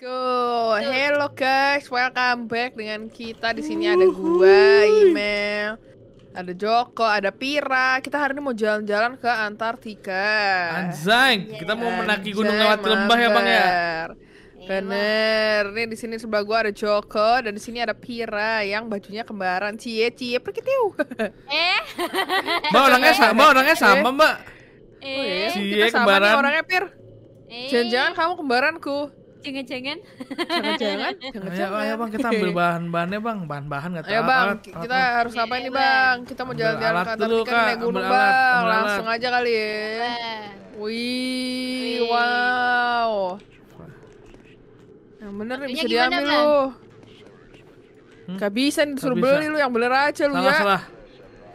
Go, hello guys, welcome back dengan kita di sini ada gua, email, ada Joko, ada Pira. Kita hari ini mau jalan-jalan ke Antartika. Anjing, iya. kita mau menaki gunung lewat lembah ya bang ya. Iya, Bener, ini di sini sebelah gua ada Joko dan di sini ada Pira yang bajunya kembaran cie cie pergi tahu. Eh, mbak orangnya sama, mbak orangnya eh? sama mbak. Eh, oh, iya. cie kita kembaran. Sama nih orangnya Pir. Eh. Jangan-jangan kamu kembaranku. Jangan-jangan. Jangan-jangan. Ayo, ayo bang kita ambil bahan-bahannya bang, bahan-bahan nggak -bahan, tahu. Ayo bang, kita alat, harus apa ini bang? Kita mau jalan-jalan ke Antartika naik gunung bang, alat, langsung alat. aja kali ya. Wih, wow. Yang bener nih bisa diambil kan? lu. Hmm? Gak bisa nih disuruh beli lu yang bener aja lu ya. Salah.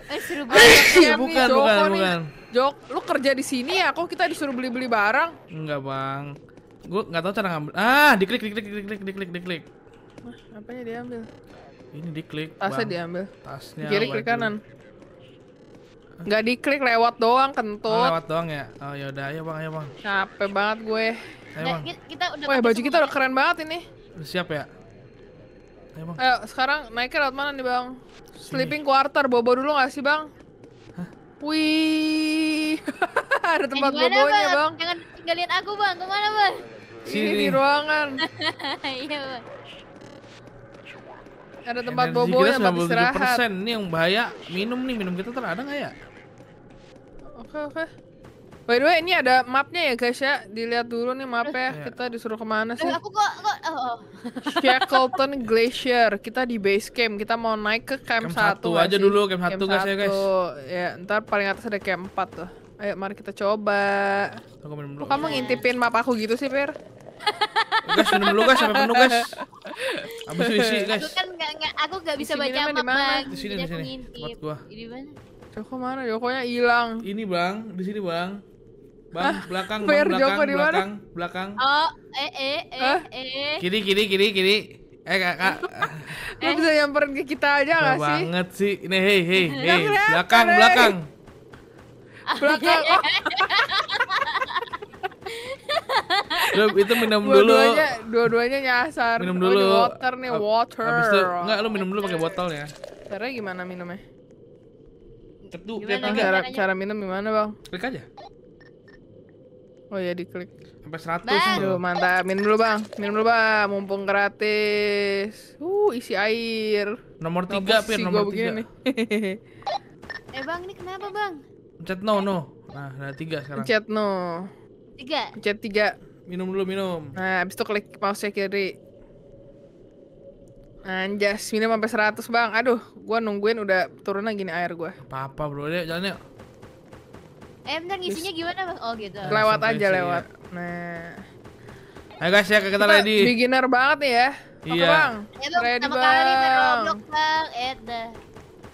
Eh, suruh iya, beli. bukan, bukan, bukan. Jok, lu kerja di sini ya? Kok kita disuruh beli-beli barang? Enggak, Bang gua nggak tahu cara ngambil. Ah, diklik, diklik, diklik, diklik, diklik, diklik. apa yang diambil? Ini diklik. Tasnya bang. diambil. Tasnya. Kiri klik kanan. Nggak diklik lewat doang kentut. Oh, lewat doang ya. Oh ya udah ayo Bang, ayo Bang. Capek banget gue. Ayo nah, Bang. Kita udah Wah, baju kita udah keren banget ini. Siap ya? Ayo Bang. Ayo, sekarang naiknya lewat mana nih Bang? Sini. Sleeping quarter bobo dulu nggak sih Bang? Hah? Wih. Ada tempat eh, bobonya bang? bang. Jangan tinggalin aku Bang. Kemana Bang? Iya, Sini di ruangan. Iya, Ada tempat Energi bobo yang tempat istirahat. Ini yang bahaya. Minum nih, minum kita ada nggak ya? Oke, oke. By the way, ini ada mapnya ya guys ya. Dilihat dulu nih mapnya. Yeah. Kita disuruh kemana sih? Aku kok, kok oh, oh. Shackleton Glacier. Kita di base camp. Kita mau naik ke camp, camp 1 aja sih. dulu, camp 1 guys ya guys. Ya, ntar paling atas ada camp 4 tuh. Ayo mari kita coba. Aku minum dulu. Kamu ngintipin map aku gitu sih, Fir? gas minum dulu gas sampai penuh gas. itu isi, guys. Aku kan enggak enggak aku bisa baca map, Bang. Di sini di sini. Tempat gua. Di mana? Joko mana? Jokonya hilang. Ini, Bang. Di sini, Bang. Bang, ah, belakang, bang, Fair, belakang, belakang, belakang, belakang. Oh, eh, eh, eh, eh. Kiri, kiri, kiri, kiri. Eh kakak Lu eh. bisa nyamperin ke kita aja gak sih? banget sih Ini hei hei hei Belakang belakang belakang Lu itu minum dua dulu. Dua-duanya nyasar. Minum dulu. Oh, water nih, water. Abis itu, enggak, lu minum dulu pakai botol ya. Caranya gimana minumnya? Cetuk, lihat tiga. Cara, cara minum gimana, Bang? Klik aja. Oh ya diklik. Sampai 100 Ben. Tuh, mantap. Minum dulu, Bang. Minum dulu, Bang. Mumpung gratis. Uh, isi air. Nomor 3, Pir. Nomor 3. eh, Bang, ini kenapa, Bang? Pencet no no. Nah, ada tiga sekarang. Pencet no. Tiga. Pencet tiga. Minum dulu minum. Nah, abis itu klik mouse kiri. Anjas, minum sampai seratus bang. Aduh, gua nungguin udah turun lagi nih air gua. Apa-apa bro, deh jalan yuk. Eh, bentar ngisinya gimana mas? Oh gitu. Lewat aja lewat. Ya. Nah. Ayo guys ya kita, kita ready. Beginner banget nih ya. Iya. Oke, bang. Ya, bang. Ready bang. Kali, bang. Roblox bang. Eh,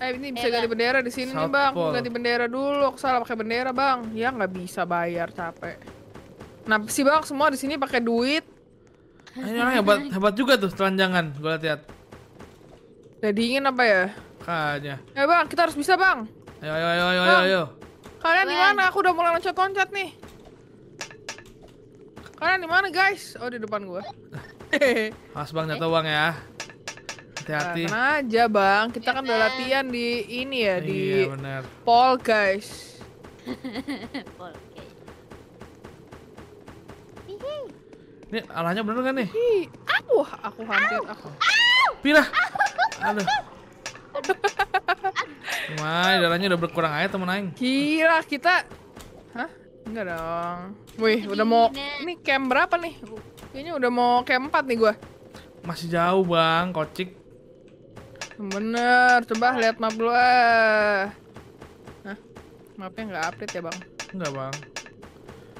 Eh ini bisa eh, ganti bendera di sini nih bang. Ganti bendera dulu. Aku salah pakai bendera bang. Ya nggak bisa bayar capek. Nah sih bang semua di sini pakai duit. ini orang hebat hebat juga tuh telanjangan. Gue lihat. Udah dingin apa ya? Kayaknya. Ya bang kita harus bisa bang. Ayo ayo ayo ayo ayo. ayo. Kalian di mana? Aku udah mulai loncat-loncat nih. Kalian di mana guys? Oh di depan gue. Mas bang jatuh uang ya. Hati-hati. Nah, aja bang, kita kan udah latihan di ini ya di iya, bener. pol guys. pol guys. Ini alahnya bener kan nih? Aku, aku hampir, aku. Pindah. Aduh. Wah, darahnya udah berkurang aja temen aing. Gila, kita Hah? Enggak dong. Wih, udah mau ini camp berapa nih? Kayaknya udah mau camp 4 nih gue. Masih jauh, Bang. Kocik. Bener, coba lihat map lu ah. mapnya nggak update ya bang? Nggak bang.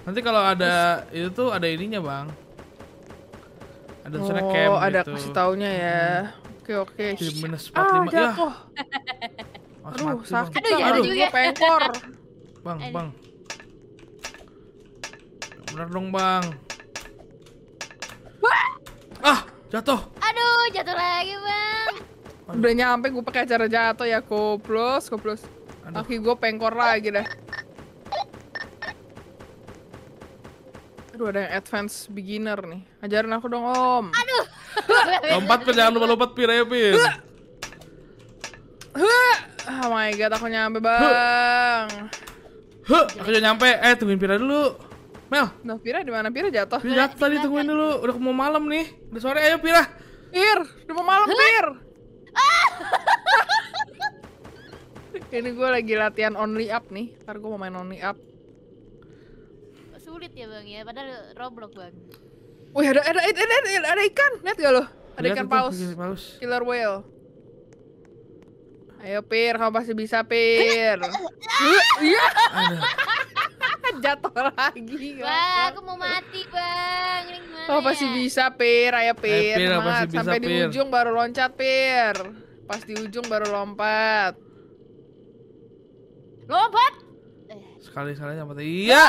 Nanti kalau ada Terus. itu tuh ada ininya bang. Ada oh, gitu camp ada gitu. kasih taunya ya. Hmm. Oke oke. minus 45 ah, jatuh. Ya. Aduh, mati, sakit bang. Aduh, iya, aduh, juga. pengkor. Bang, aduh. bang. Bener dong bang. Wah. Ah, jatuh. Aduh, jatuh lagi bang. Udah nyampe gue pakai acara jatuh ya koplos, koplos. Kaki gue pengkor lagi dah. Aduh ada yang advance beginner nih. Ajarin aku dong, Om. Aduh. Lompat pir, jangan lupa lompat pir ya, Pir. Oh my god, aku nyampe, Bang. Huh, aku udah nyampe. Eh, tungguin Pira dulu. Mel. Nah, Pira di mana? Pira jatuh. Pira jatuh tadi tungguin dulu. Udah mau malam nih. Udah sore, ayo Pira. Pir, udah mau malam, Pir. Ini gue lagi latihan only up nih. Ntar gue mau main only up. Sulit ya bang ya, padahal roblox bang. Wih ada ada ada ada, ada, ada ikan, lihat gak ya lo? Ada ikan paus. paus. Killer whale. Ayo Pir, kamu pasti bisa Pir. Iya. Jatuh lagi. Wah, aku mau mati bang. Ini gimana? Kamu ya? pasti bisa Pir, ayo Pir. Ayo, pir Sampai bisa, di pir. ujung baru loncat Pir. Pas di ujung baru lompat. Lompat. Sekali sekali iya. ah, lompat. Iya.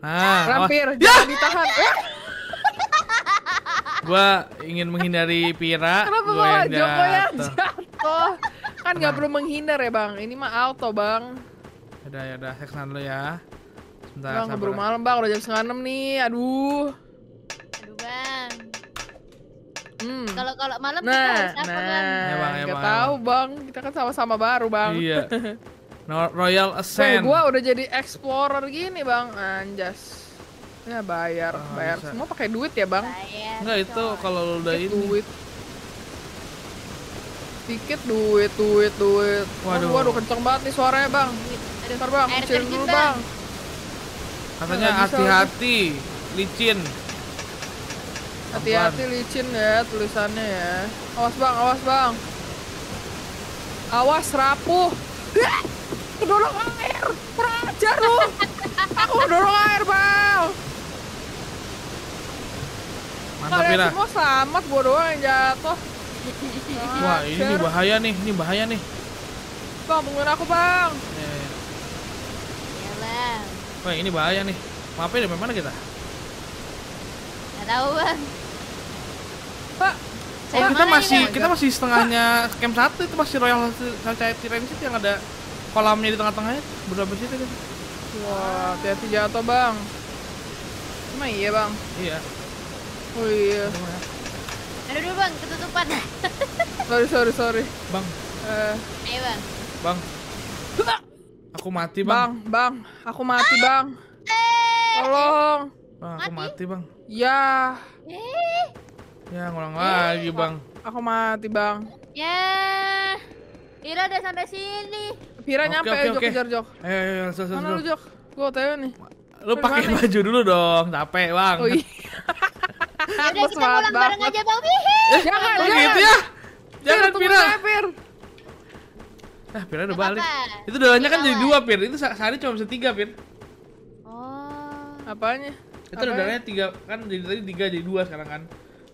Nah, oh. Rampir, ya! jangan ditahan. Ya. gua ingin menghindari Pira. Kenapa gua yang Joko yang jatuh? Kan nggak nah. perlu menghindar ya bang. Ini mah auto bang. Yaudah ya udah, saya dulu ya. Sebentar, bang, keburu malam bang, udah jam setengah enam nih. Aduh. Aduh bang. Hmm. Kalau kalau malam nah, kita harus apa nah, bang? Ya, bang, ya, bang, tahu bang, kita kan sama-sama baru bang. Iya. Royal Ascent. Hey, gua udah jadi explorer gini, Bang. Anjas. Ya bayar, oh, bayar. Bisa. Semua pakai duit ya, Bang? Enggak, itu kalau udah ini. Duit. Dikit duit, duit, duit. Waduh. Waduh, kenceng banget nih suaranya, Bang. Aduh. Ntar, Bang, kecil dulu, Bang. Katanya hati-hati, licin. Hati-hati licin ya tulisannya ya. Awas, Bang, awas, Bang. Awas rapuh. aku dorong air kurang ajar lu aku dorong air bal mantap kalian semua selamat gua doang yang jatuh kurang wah ajar. ini bahaya nih ini bahaya nih bang tungguin aku bang eh. wah ini bahaya nih maafin ya mana kita Gak tahu bang pak Oh, kita masih kita masih setengahnya camp satu itu masih Royal Society itu yang ada kolamnya di tengah-tengahnya berapa sih kan wah hati-hati jatuh bang Cuma iya bang iya oh iya aduh dulu bang ketutupan sorry sorry sorry bang Eh. ayo bang bang aku mati bang bang, bang. aku mati bang. bang eh. tolong bang, aku mati, bang ya eh. ya ngulang eh, lagi bang aku mati bang ya Ira udah sampai sini Vira okay, nyampe, okay, Jok, okay. kejar Jok. Ayo, ayo, ayo, Mana lu Jok? Gua otw nih. Lu pakai baju dulu dong, capek bang. Oh, iya. Yaudah kita pulang bareng aja bang. Eh, eh, jangan, jangan. gitu ya? Jangan, Vira. Nah, eh, Pira udah balik. Itu dolanya kan iya, jadi dua, Pir. Itu sehari cuma bisa tiga, Pir. Oh. Apanya? Itu udah dolanya tiga, kan jadi tadi tiga jadi dua sekarang kan.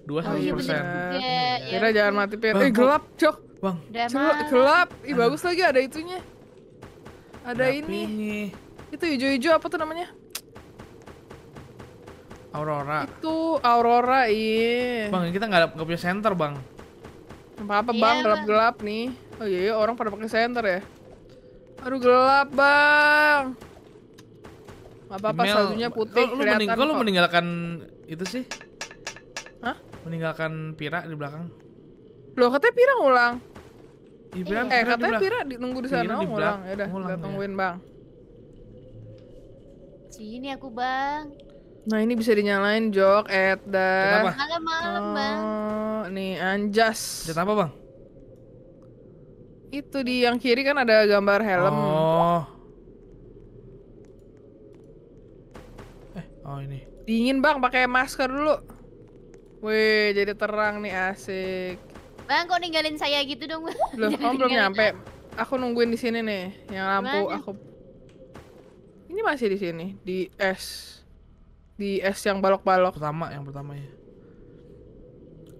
Dua oh, iya, sama persen. Iya, Pira iya, jangan mati, Pir. Eh, gelap, Cok. Bang, gelap. Ih, bagus lagi ada itunya. Ada ini. Itu hijau-hijau apa tuh namanya? Aurora. Itu Aurora, iya. Bang, kita nggak punya center, Bang. Apa-apa, yeah, Bang. Gelap-gelap nih. Oh iya, iya, orang pada pakai center ya. Aduh, gelap, Bang. Apa-apa, saljunya putih. Lo, lu, mending, kok. lo meninggalkan itu sih? Hah? Meninggalkan Pira di belakang. Lo katanya Pira ngulang. Ibrahim, eh katanya Pira di, nunggu di sana mau ulang. Ya udah, kita tungguin ya. Bang. Sini aku, Bang. Nah, ini bisa dinyalain jok Ed dah. Malam-malam, oh, Bang. Nih, anjas. Cat apa, Bang? Itu di yang kiri kan ada gambar helm. Oh. Eh, oh ini. Dingin, Bang, pakai masker dulu. Wih, jadi terang nih, asik. Bang, kok ninggalin saya gitu dong? Loh, kamu belum nyampe. Aku nungguin di sini nih, yang lampu Mana? aku. Ini masih di sini, di S. Di S yang balok-balok. Pertama, yang pertama ya.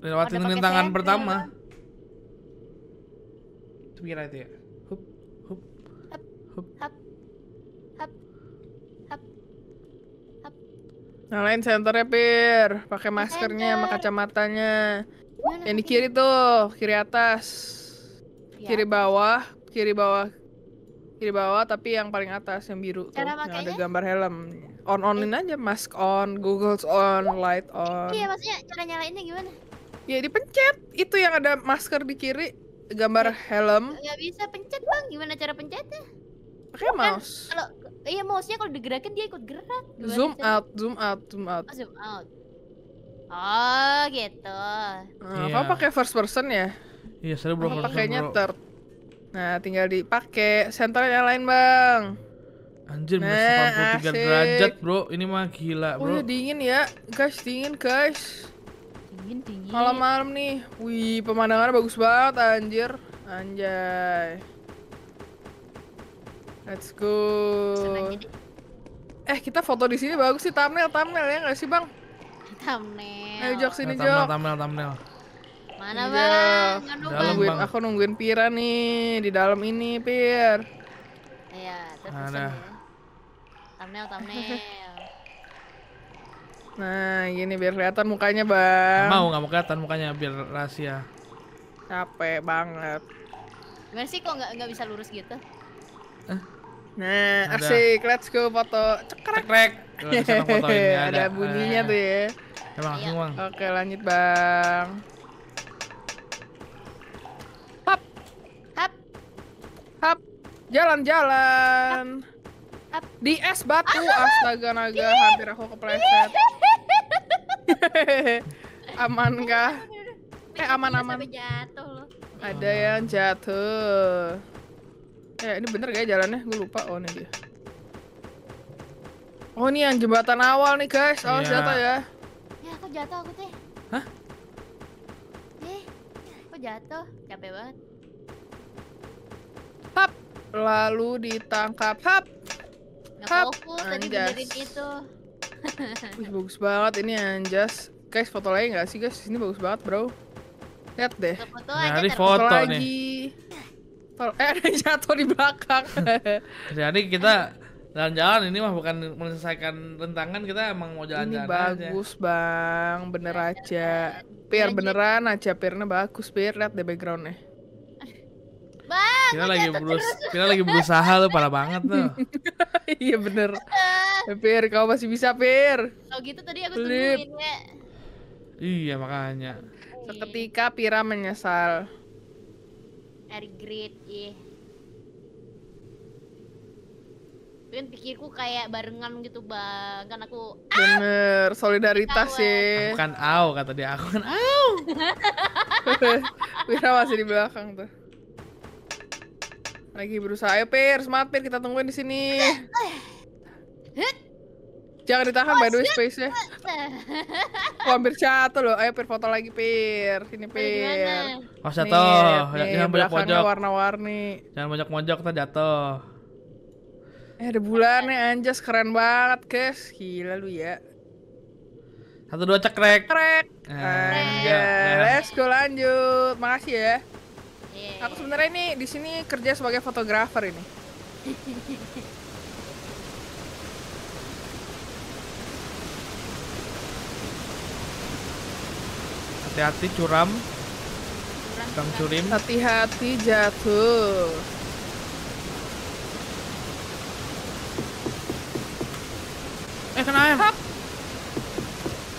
Lewatin rintangan pertama. Itu kira itu ya. Hup, hup, hup, hup. Hup, hup, hup, hup. Nyalain senternya, Pir. Pakai maskernya sama kacamatanya. Mana yang di kiri tuh, kiri atas. Ya. Kiri bawah, kiri bawah. Kiri bawah tapi yang paling atas yang biru tuh. Makanya? Yang ada gambar helm. On-onin iya. aja mask on, goggles on, light on. Iya, maksudnya cara nyalainnya gimana? Ya dipencet. Itu yang ada masker di kiri, gambar ya, helm. Gak bisa pencet, Bang. Gimana cara pencetnya? Pakai kan mouse. Kalau iya mouse-nya kalau digerakin dia ikut gerak. Gimana zoom out, zoom out, zoom out. Oh, zoom out. Oh gitu. Nah, eh, yeah. pakai first person ya? Iya, yeah, saya belum pakainya third. Nah, tinggal dipakai yang lain, Bang. Anjir, nah, 183 asik. derajat, Bro. Ini mah gila, oh, Bro. Wih, iya, dingin ya. Guys, dingin, guys. Dingin, dingin. Malam-malam nih. Wih, pemandangan bagus banget, anjir. Anjay. Let's go. Eh, kita foto di sini bagus sih thumbnail, thumbnail ya nggak sih, Bang? thumbnail. Ayo Jok sini Jok. Thumbnail, thumbnail, thumbnail. Mana iya. bang? Dalam nungguin, bang. Aku nungguin Pira nih di dalam ini Pir. Iya. Ada. Thumbnail, thumbnail. nah gini biar kelihatan mukanya bang. Gak mau nggak mau kelihatan mukanya biar rahasia. Capek banget. Gimana sih kok nggak nggak bisa lurus gitu? Eh? Nah, Ada. asik, let's go foto cekrek. cekrek. ada, ada bunyinya tuh ya. Emang, iya. emang. Oke, lanjut, Bang. Hap. Hap. Hap. Jalan-jalan. Di es batu, ah. astaga naga, hampir aku kepleset. aman kah? Eh, aman-aman. jatuh Ada yang jatuh. Eh, ini bener gak ya jalannya? Gue lupa. Oh, ini dia. Oh ini yang jembatan awal nih guys. Oh yeah. jatuh ya. Ya aku jatuh aku teh. Hah? Eh, aku jatuh. Capek banget. Hap. Lalu ditangkap. Hap. Nggak Hap. Fokus, ah, tadi benerin itu. Wih, bagus banget ini anjas. Ya, guys, foto lagi nggak sih guys? Ini bagus banget, bro. Lihat deh. Foto, -foto aja foto, foto lagi. Nih. Eh, ada jatuh di belakang. Jadi kita Jalan-jalan ini mah bukan menyelesaikan rentangan kita emang mau jalan-jalan ini bagus aja. bang, bener iya, aja. Iya. Pir iya, beneran aja, Pirnya bagus Pir, lihat deh backgroundnya. Bang, kita lagi berus kita lagi berusaha lo parah banget tuh. iya bener. Eh, Pir, kau masih bisa Pir. Kalau gitu tadi aku Flip. tungguin ya. Iya makanya. Seketika Pira menyesal. Air grid, ih. bantuin pikirku kayak barengan gitu bang kan aku bener ah! bener solidaritas sih ya. kan aw kata dia aku kan aw Wira masih di belakang tuh lagi berusaha ayo pir smart pir kita tungguin di sini jangan ditahan oh, by the way space nya aku hampir jatuh loh ayo pir foto lagi pir sini pir oh jatuh jangan banyak pojok warna-warni jangan banyak pojok kita jatuh Eh ada nih anjas keren banget guys Gila lu ya Satu dua cekrek Cekrek Anjay Let's go lanjut Makasih ya yeah. Aku sebenarnya ini di sini kerja sebagai fotografer ini Hati-hati curam Curam curim Hati-hati jatuh kenaik. Hop.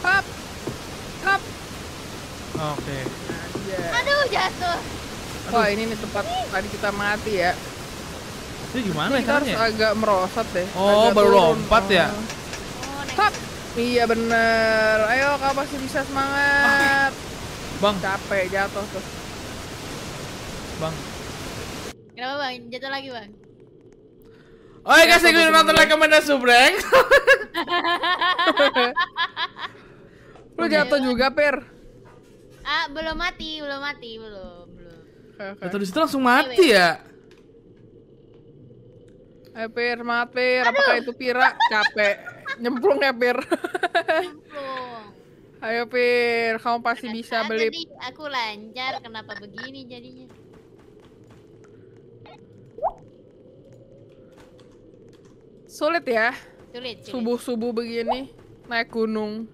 Hop. Hop. Oke. Aduh, jatuh. Wah, ini nih tempat tadi kita mati ya. Itu gimana Jadi caranya? Harus agak merosot deh. Oh, agak baru turun. lompat ya. Oh, oh Hop. Iya bener. Ayo, kau pasti bisa semangat. Bang. Capek jatuh tuh. Bang. Kenapa bang? Jatuh lagi bang? Oke guys, thank you nonton kemana Subreng. Lu jatuh juga, Per. Ah, belum mati, belum mati, belum, belum. Jatuh di situ langsung mati ya. Eh, Pir, maaf, apa Apakah itu Pira? Capek. Nyemplung ya, Pir? Nyemplung. Ayo, Per. Kamu pasti bisa beli. aku lancar. Kenapa begini jadinya? Sulit ya? Subuh-subuh begini naik gunung.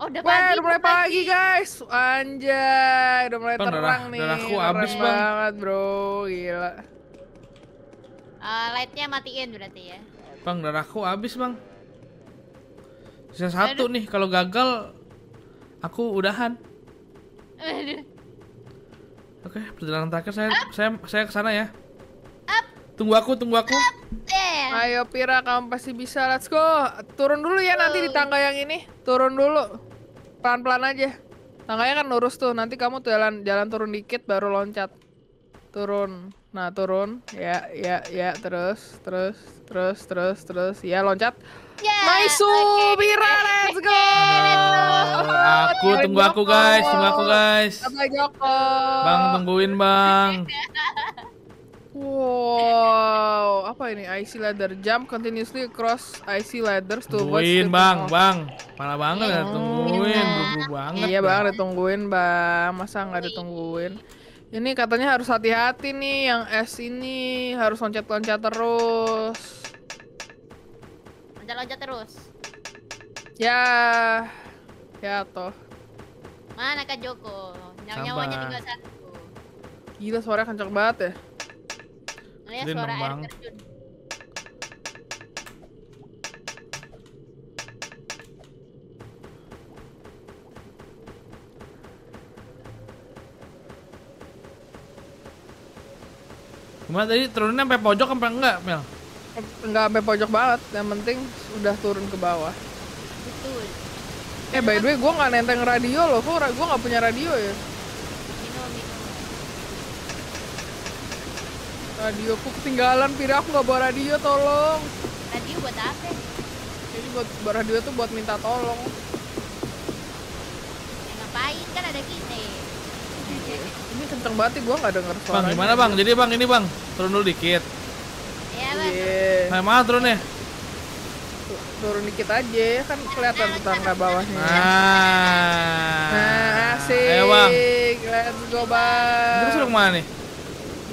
Oh, udah Wah, pagi. udah mulai pagi, pagi guys. Anjay, udah mulai Pernah, terang nih. udah aku habis banget, Bro. Gila. Uh, lightnya matiin berarti ya. Bang, darahku habis, Bang. Sisa satu Aduh. nih, kalau gagal aku udahan. Aduh. Oke, perjalanan terakhir saya ah? saya saya kesana ya. Tunggu aku, tunggu aku. Ayo Pira, kamu pasti bisa. Let's go. Turun dulu ya nanti di oh. tangga yang ini. Turun dulu. Pelan-pelan aja. Tangganya kan lurus tuh. Nanti kamu tuh jalan jalan turun dikit baru loncat. Turun. Nah, turun. Ya, ya, ya, terus, terus, terus, terus, terus. Ya, loncat. Yeah. Nice, Pira, let's go. aku tunggu aku guys, tunggu aku guys. Bang tungguin, Bang. Wow, apa ini? IC ladder jump continuously cross IC ladders to Tungguin bang, bang. Mana banget ya, iya. tungguin, buru banget. Iya bang, ditungguin bang. Masa nggak ditungguin? Ini katanya harus hati-hati nih yang S ini harus loncat-loncat terus. Loncat-loncat terus. Ya, ya toh. Mana Kak Joko? nyawanya tinggal satu. Gila suara kencang banget ya. Ini suara air terjun. Gimana tadi turunnya sampai pojok sampai enggak, Mel? Enggak sampai pojok banget, yang penting sudah turun ke bawah. Betul. Eh, by the way, gue nggak nenteng radio loh. Kok gue nggak punya radio ya? Radioku ketinggalan, Pira aku nggak bawa radio, tolong. Radio buat apa? Jadi buat bawa radio tuh buat minta tolong. Ya, ngapain kan ada kita. Iya. Ini kenceng banget nih, ya, gua nggak denger suara. Bang, gimana bang? Jadi bang ini bang, turun dulu dikit. Iya bang. Yeah. Nah, mana turun ya? turun dikit aja ya kan kelihatan nah, tetangga nah, bawahnya nah, nah asik ayo bang let's go bang terus lu kemana nih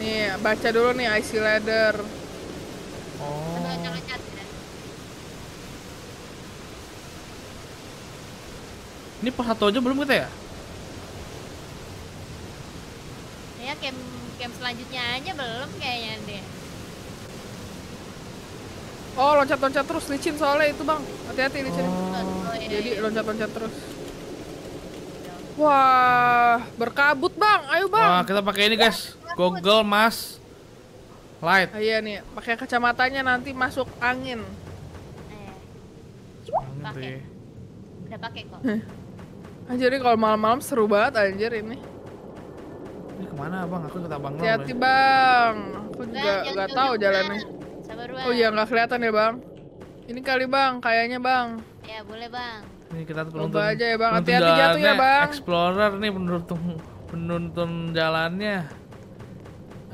Nih, baca dulu nih IC ladder. Oh. Ya. Ini pas satu aja belum kita ya? Ya, camp, camp selanjutnya aja belum kayaknya deh. Oh, loncat-loncat terus licin soalnya itu, Bang. Hati-hati licin. Oh. Iya, Jadi iya. loncat-loncat terus. Wah, berkabut bang. Ayo bang. Wah, kita pakai ini guys. Google Mas Light. Ah, iya nih, pakai kacamatanya nanti masuk angin. Eh, angin pakai. Ya. Udah pakai kok. Eh. Anjir ini kalau malam-malam seru banget anjir ini. Ini kemana bang? Aku ikut abang Hati-hati ya. bang. Aku juga nggak tahu jalannya. Sabar Oh iya nggak kelihatan ya bang. Ini kali bang, kayaknya bang. Ya boleh bang. Ini kita penuntun. Coba aja ya bang, hati-hati jatuh ya bang. Explorer nih penuntun penuntun jalannya.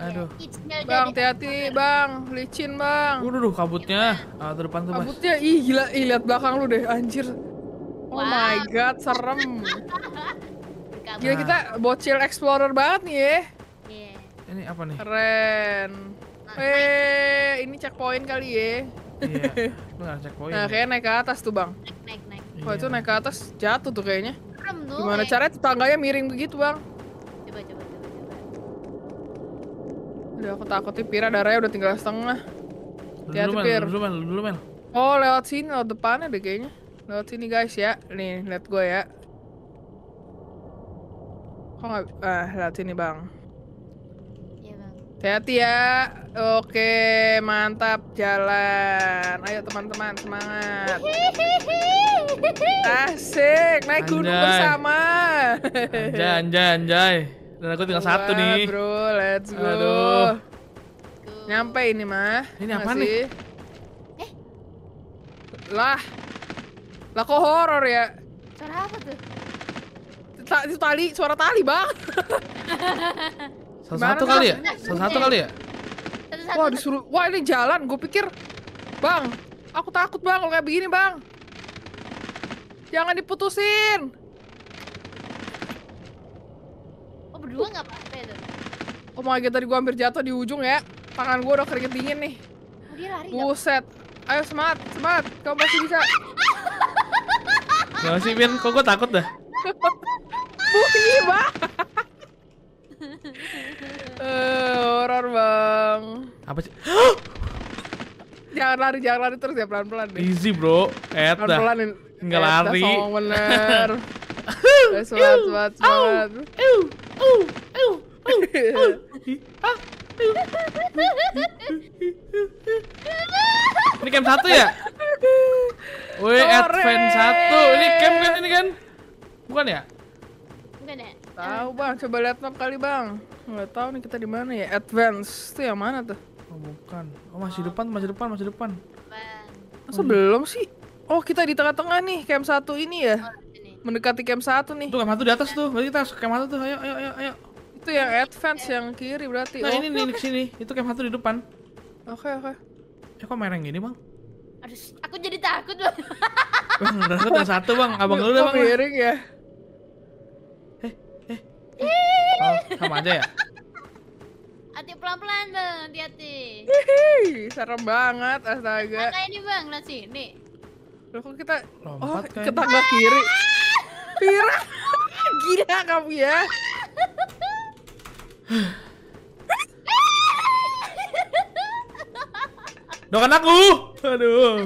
Aduh. Iya, bang, hati-hati ya. bang, licin bang. Udah duh kabutnya. Ah, tuh depan tuh mas. Kabutnya, ih gila, ih lihat belakang lu deh, anjir. Oh wow. my god, serem. gila kita nah. bocil explorer banget nih ya. Yeah. Ini apa nih? Keren. Nah, nah. Eh, ini checkpoint kali ya. Iya, itu checkpoint. Nah, ya? kayaknya naik ke atas tuh bang. naik, Wah itu naik ke atas jatuh tuh kayaknya. Gimana cara caranya tetangganya miring begitu bang? Coba coba coba coba. Udah aku takutnya Pira darahnya udah tinggal setengah. dulu, men. Dulu, dulu, Oh lewat sini lewat depannya deh kayaknya. Lewat sini guys ya. Nih lihat gue ya. Kok nggak? Ah lewat sini bang. Hati-hati ya. Oke, mantap jalan. Ayo teman-teman, semangat. Asik, naik anjay. gunung bersama. Anjay, anjay, anjay. Dan aku tinggal Wah, satu nih. Bro, let's go. Aduh. Nyampe ini mah. Ini apa nih? Eh. Lah. Lah kok horor ya? Suara apa tuh? tali, suara tali, Bang. Satu-satu kali ya? Satu-satu ya. kali ya? Wah disuruh, wah ini jalan, gue pikir Bang, aku takut bang kalau kayak begini bang Jangan diputusin Oh berdua gak apa-apa ya, Oh my god, tadi gue hampir jatuh di ujung ya Tangan gue udah keringet dingin nih oh, Buset Ayo semangat, semangat, kamu masih bisa Gak sih Min, kok gue takut dah Bunyi bang uh, horor bang. Apa sih? jangan lari, jangan lari terus ya pelan-pelan deh. Easy bro, Eta. Pelan-pelan. Nggak lari. Song bener. Semangat, semangat, semangat. Ini camp satu ya? Wih, advance satu. Ini camp kan ini kan? Bukan ya? Tahu bang, coba lihat laptop kali bang. Nggak tahu nih kita di mana ya. Advance itu yang mana tuh? Oh bukan. Oh masih depan, masih depan, masih depan. Depan. Masa oh, belum sih? Oh kita di tengah-tengah nih camp satu ini ya. Oh, Mendekati camp satu nih. Tuh camp satu di atas tuh. Berarti kita harus camp satu tuh. Ayo, ayo, ayo, ayo. Itu yang advance yang kiri berarti. Nah oh. ini nih di sini. Itu camp satu di depan. Oke okay, oke. Okay. Eh kok mereng gini bang? Aduh, aku jadi takut bang. bang, takut yang satu bang. Abang dulu udah bang. Miring ya. Oh, sama aja ya? Hati pelan-pelan bang, hati-hati. serem banget, astaga. Mana ini bang, lihat sini. Loh kok kita Lompat oh, ke tangga kiri. Pira, gila kamu ya. Dokan aku. Aduh.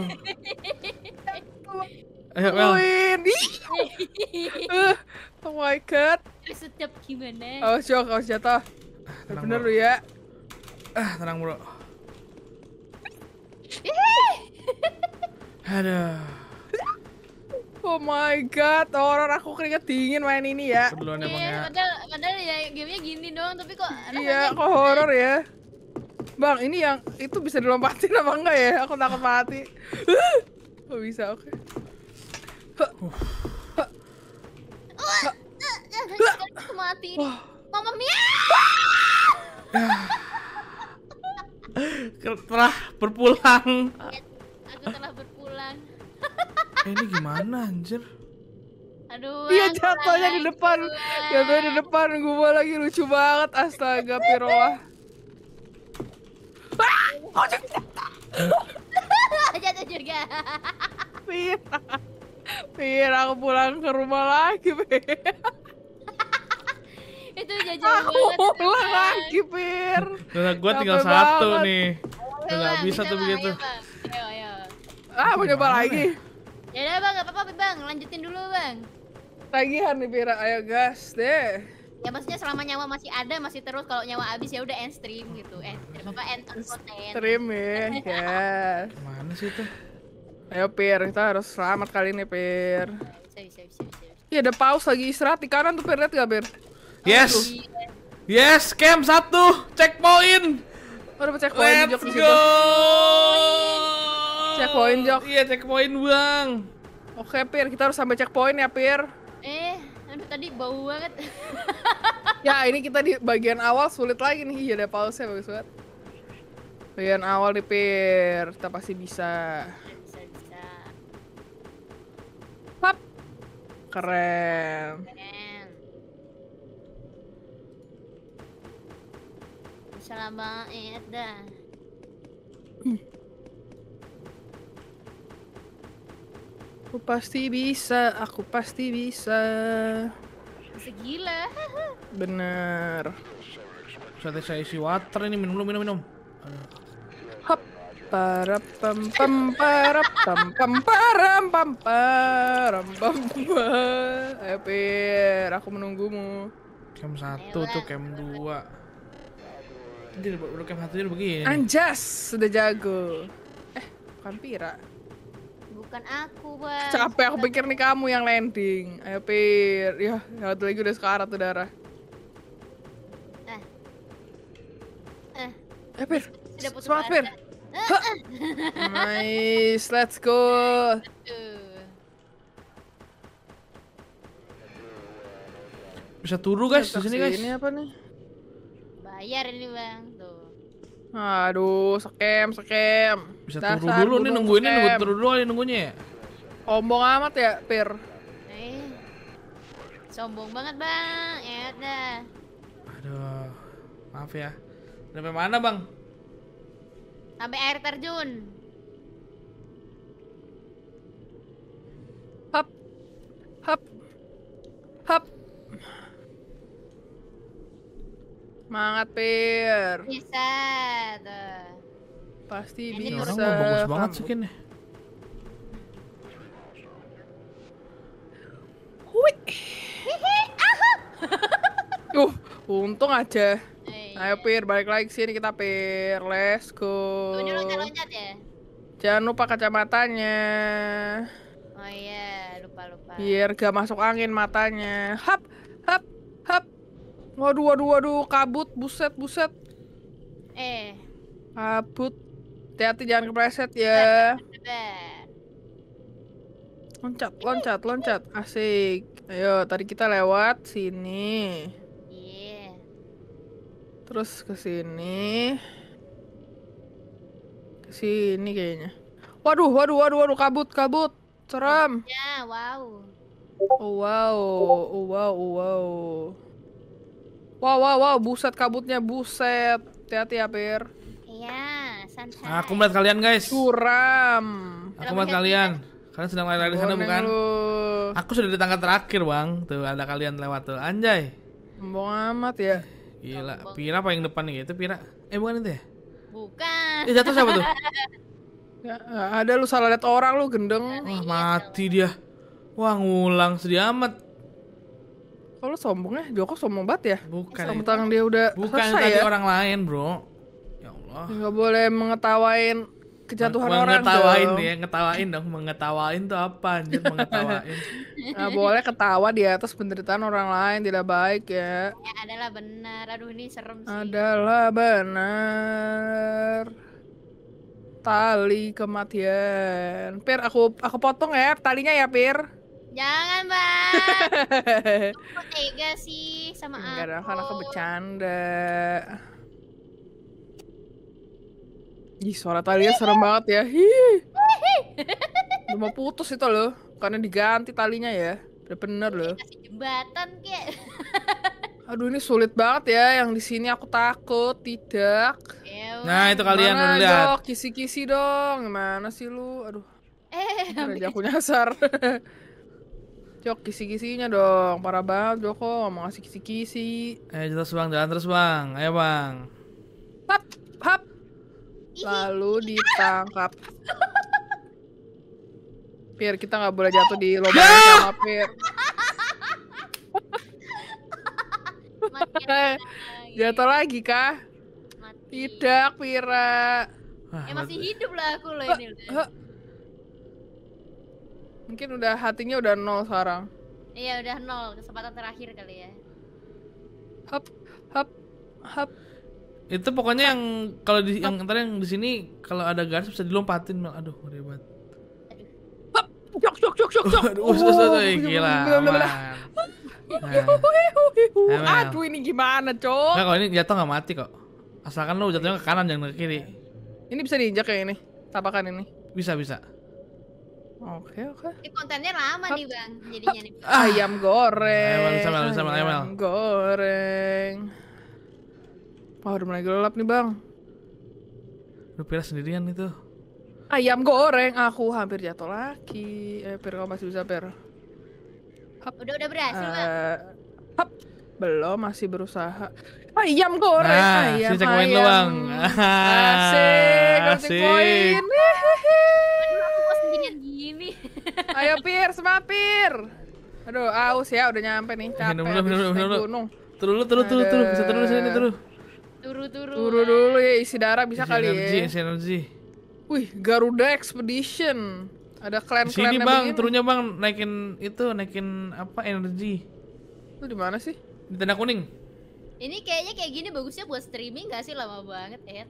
Ayo, Mel. Oh my god setiap gimana? Oh, syok, harus jatuh. Tenang Bener lu ya. Ah, tenang bro. Aduh. Oh my god, orang aku keringet dingin main ini ya. Keduluan yeah, emangnya. Padahal, padahal ya gamenya gini doang, tapi kok Iya, kok horor ya. Bang, ini yang itu bisa dilompatin apa enggak ya? Aku takut mati. Kok bisa, oke. Okay mati. Mama mia. telah berpulang. Aku telah berpulang. eh, ini gimana anjir? Aduh. Iya jatuhnya di depan. Jatuhnya di depan gua lagi lucu banget. Astaga, Piroah. Ah! Oh, jatuh. jatuh juga. Pir. Pir, aku pulang ke rumah lagi, Pir itu jajan ah, ulang lagi pir nah, gue tinggal Sampai satu nih udah nggak bisa tuh begitu ayo, ayo. ah mau coba lagi ya udah bang nggak apa-apa bang lanjutin dulu bang tagihan nih pira ayo gas deh ya maksudnya selama nyawa masih ada masih terus kalau nyawa habis ya udah end stream gitu eh, end stream apa end content stream ya yes. mana sih itu ayo pir kita harus selamat kali ini pir bisa bisa bisa ada paus lagi istirahat di kanan tuh pir lihat gak pir Yes. Yes, camp satu, checkpoint. Udah oh, checkpoint, Let's go. Checkpoint, Jok. Iya, checkpoint, buang. Oke, Pir, kita harus sampai checkpoint ya, Pir. Eh, aduh tadi bau banget. ya, ini kita di bagian awal sulit lagi nih. Iya, ada pause ya bagus banget. Bagian awal di Pir, kita pasti bisa. Bisa, bisa. Pap. Keren. Keren. Selama dah. Hmm. Aku pasti bisa, aku pasti bisa. Segila. Bener. Saatnya saya isi water ini minum minum minum. Hop. parap pam pam param pam pam param pam param pam pam. Epir, eh, aku menunggumu. kem satu tuh, kem dua. Anjas, sudah jago. Eh, bukan Pira. Bukan aku, Bang. Capek, aku pikir nih kamu yang landing. Ayo, Pir. Ya, satu lagi udah sekarat tuh darah. Eh. Eh. Eh, Pir. Semangat, Pir. Eh, eh. nice, let's go. Bisa turu guys di sini guys. Ini apa nih? bayar ini bang tuh aduh sekem sekem, bisa Dasar turun dulu nih ini nunggu turun dulu nih nunggunya sombong amat ya pir eh. sombong banget bang ya udah, aduh maaf ya sampai mana bang sampai air terjun hop, hop, hop. Semangat, Pir. Bisa Pasti Ini bisa. Orang mau bagus banget sih kini. Ya. Wih. uh, untung aja. Iya. Ayo Pir, balik lagi sini kita Pir. Let's go. Ya? Jangan lupa kacamatanya. Oh iya, lupa lupa. Biar gak masuk angin matanya. Hap. Waduh, waduh, waduh, kabut, buset, buset. Eh. Kabut. Hati-hati jangan kepreset ya. Loncat, loncat, loncat. Asik. Ayo, tadi kita lewat sini. Iya. Terus ke sini. Ke sini kayaknya. Waduh, waduh, waduh, waduh, kabut, kabut. Serem. Ya, wow. Oh, wow, oh, wow, oh, wow. Wow, wow, wow, buset kabutnya, buset. Hati-hati ya, Pir. Iya, santai. Nah, aku melihat kalian, guys. Suram. Aku melihat kalian. Kalian sedang lari-lari di sana, bukan? Lu. Aku sudah di tangga terakhir, Bang. Tuh, ada kalian lewat tuh. Anjay. Sombong amat ya. Gila, Pira apa yang depan nih? Itu Pira. Eh, bukan itu ya? Bukan. Eh, jatuh siapa tuh? Ya, ada lu salah lihat orang lu gendeng. Wah, mati dia. Wah, ngulang sedih amat. Kok lu sombong ya? Joko sombong banget ya? Bukan. Sama tangan dia udah Bukan selesai tadi ya? orang lain, Bro. Ya Allah. Gak boleh mengetawain kejatuhan orang Mengetawain dong. ya ngetawain dong mengetawain tuh apa anjir mengetawain Gak boleh ketawa di atas penderitaan orang lain tidak baik ya ya adalah benar aduh ini serem sih adalah benar tali kematian pir aku aku potong ya talinya ya pir Jangan, Bang. Kamu tega sih sama Enggak kan aku. Enggak, kan aku bercanda. Ih, suara talinya serem banget ya. Hi. Udah mau putus itu loh, karena diganti talinya ya. Udah bener iya, loh. Kasih jembatan kek. Aduh ini sulit banget ya yang di sini aku takut tidak. Ewan. Nah itu kalian Mana lihat. Dok, kisi-kisi dong. Gimana sih lu? Aduh. Eh, aku nyasar. Cok, kisi-kisinya dong. Parah banget Joko, mau ngasih kisi-kisi. Ayo eh, jelas bang, jalan terus bang. Ayo bang. Hap, hap. Lalu ditangkap. Pir, kita nggak boleh jatuh di lubang ya! sama Pir. Eh, jatuh lagi kah? Mati. Tidak, Pira. ya masih hidup lah aku loh ini. Mungkin udah hatinya udah nol sekarang. Iya udah nol kesempatan terakhir kali ya. Hap, hap, hap. Itu pokoknya yang kalau di yang entar yang di sini kalau ada garis bisa dilompatin mel. Aduh ribet. Hap, jok jok jok jok jok. Aduh, oh, oh, gila. Nah. Aduh ini gimana cok? Nah, kalau ini jatuh nggak mati kok. Asalkan lu jatuhnya ke kanan jangan ke kiri. Ini bisa diinjak kayak ini, tapakan ini. Bisa bisa. Oke, oke. Ini kontennya lama nih, Bang. Jadinya nih. Ayam goreng. Ayam, bisa, bisa, ayam, ayam, ayam goreng. Wah, udah mulai gelap nih, Bang. Lu pilih sendirian itu. Ayam goreng, aku hampir jatuh lagi. Eh, Pir, kamu masih bisa, Pir. Hap. Udah, udah berhasil, uh, Bang. Eh, hap. Belum, masih berusaha. Ayam goreng, nah, ayam, ayam. Lu, bang. Asik, asik. asik. Poin gini. Ayo Pir, semangat Pir. Aduh, aus ya udah nyampe nih capek. Minum dulu, minum dulu, gunung. Turu dulu, turun, dulu, turun. Bisa turun sini, turun. Turu, turu. Turu dulu ya isi darah bisa isi kali ya. Isi energi. Wih, Garuda Expedition. Ada klan-klannya Sini Bang, begini. Bang naikin itu, naikin apa energi. Itu di mana sih? Di tenda kuning. Ini kayaknya kayak gini bagusnya buat streaming gak sih lama banget eh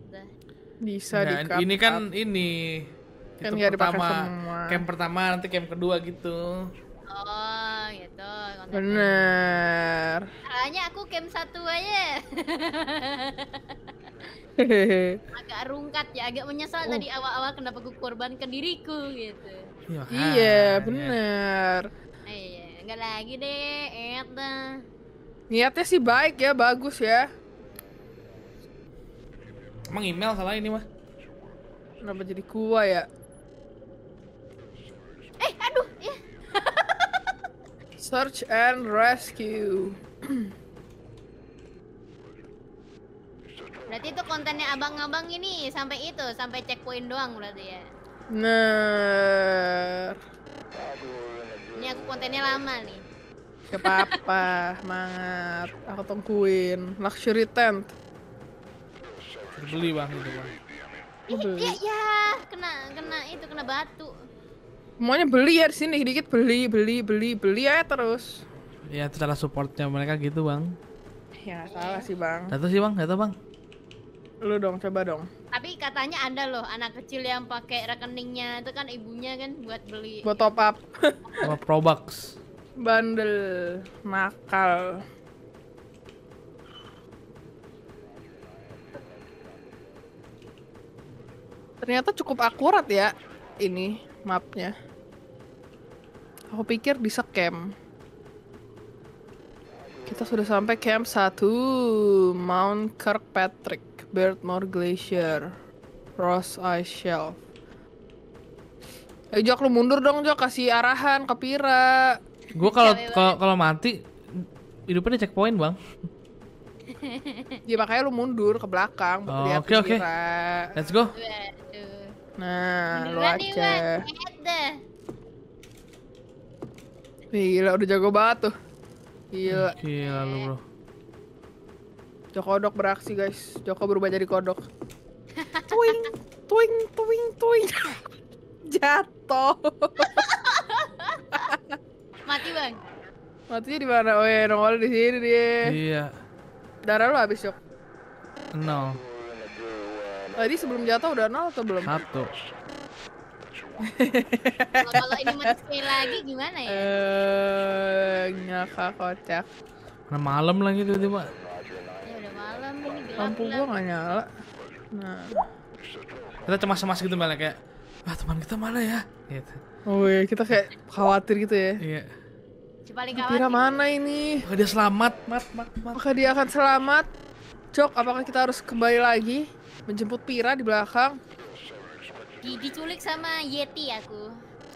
Bisa nah, Ini kan ini kan gak pertama camp pertama nanti camp kedua gitu Oh gitu. Bener. Hanya aku camp satu aja. agak rungkat ya, agak menyesal oh. tadi awal-awal kenapa gue korbankan diriku gitu. Yohan. Iya, iya kan? bener. Iya, enggak lagi deh, dah. Niatnya sih baik ya, bagus ya. Emang email salah ini mah? Kenapa jadi kuah ya? Search and rescue. Berarti itu kontennya abang-abang ini sampai itu, sampai checkpoint doang berarti ya. Nah. Ini aku kontennya lama nih. Gak apa-apa, mangat. Aku tungguin. Luxury tent. Beli bang itu bang. Iya, iya, iya, kena kena itu kena batu. Semuanya beli ya di sini dikit beli beli beli beli ya terus ya itu cara supportnya mereka gitu bang ya salah sih bang satu sih bang satu bang lu dong coba dong tapi katanya ada loh anak kecil yang pakai rekeningnya itu kan ibunya kan buat beli buat top up sama Probox bandel makal ternyata cukup akurat ya ini mapnya. Aku pikir bisa camp. Kita sudah sampai camp satu, Mount Kirkpatrick, Birdmore Glacier, Ross Ice Shelf. Ayo eh, Jok, lu mundur dong Jok, kasih arahan ke Pira. Gue kalau kalau mati hidupnya checkpoint bang. ya makanya lu mundur ke belakang. Oh, oke oh, oke. Okay, okay. Let's go. Nah, lu aja. Nih, gila udah jago banget tuh. Gila. Gila lu, Bro. Jokodok beraksi, guys. Joko berubah jadi kodok. twing, twing, twing, twing. Jatuh. Mati, Bang. Matinya di mana? Oh ya, nongol di sini dia. Iya. Darah lu habis, Jok. No. Tadi sebelum jatuh udah nol atau belum? Satu. kalau ini mati lagi gimana ya? Eh, uh, kocak. Nah, malam lagi tuh tiba. Ya udah malam ini gelap. Lampu gua nggak nyala. Nah. Kita cemas-cemas gitu malah kayak wah teman kita mana ya? Gitu. Oh iya, kita kayak khawatir gitu ya. Iya. Coba khawatir. Kira mana ini? Apakah dia selamat? Mat, mat, mat. Apakah dia akan selamat? Cok, apakah kita harus kembali lagi? menjemput Pira di belakang. Di, diculik sama Yeti aku.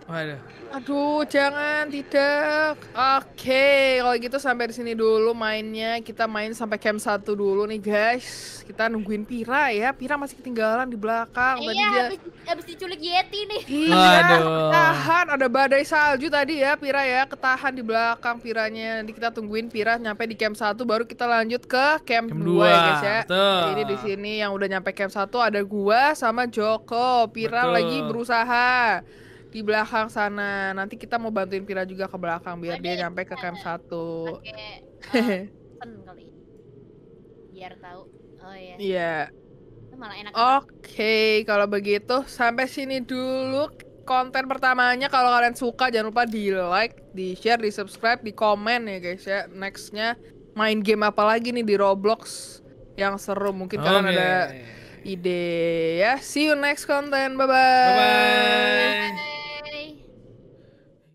Waduh. Aduh, jangan tidak. Oke, okay, kalau gitu sampai di sini dulu mainnya. Kita main sampai camp satu dulu nih, guys. Kita nungguin Pira ya. Pira masih ketinggalan di belakang. Iya, habis, habis diculik Yeti nih. Iya, tahan ada badai salju tadi ya, Pira ya. Ketahan di belakang Piranya. Nanti kita tungguin Pira nyampe di camp satu. baru kita lanjut ke camp, camp 2, 2 ya, guys ya. Betul. Ini di sini yang udah nyampe camp satu ada gua sama Joko. Pira betul. lagi berusaha di belakang sana. Nanti kita mau bantuin Pira juga ke belakang biar Mereka dia nyampe ke camp satu. Eh, Pakai uh, Biar tahu. Oh iya. Yeah. Iya. Yeah. Oke, okay, kalau begitu sampai sini dulu konten pertamanya. Kalau kalian suka jangan lupa di like, di share, di subscribe, di komen ya guys ya. Nextnya main game apa lagi nih di Roblox yang seru mungkin oh, kalian ada ide ya. See you next konten Bye bye. Bye bye.